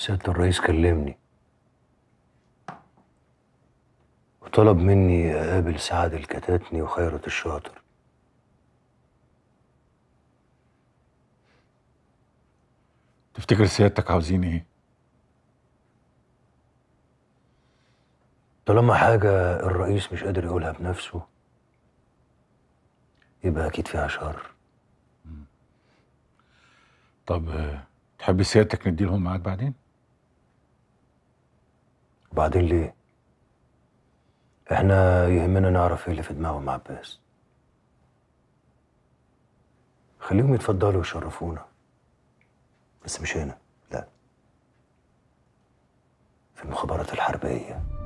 سيادة الرئيس كلمني وطلب مني أقابل سعد الكتاتني وخيرة الشاطر تفتكر سيادتك عاوزين ايه؟ طالما حاجة الرئيس مش قادر يقولها بنفسه يبقى أكيد فيها شر طب تحب سيادتك نديلهم معاك بعدين؟ وبعدين ليه؟ احنا يهمنا نعرف ايه اللي في دماغهم عباس خليهم يتفضلوا ويشرفونا بس مش هنا لا في المخابرات الحربيه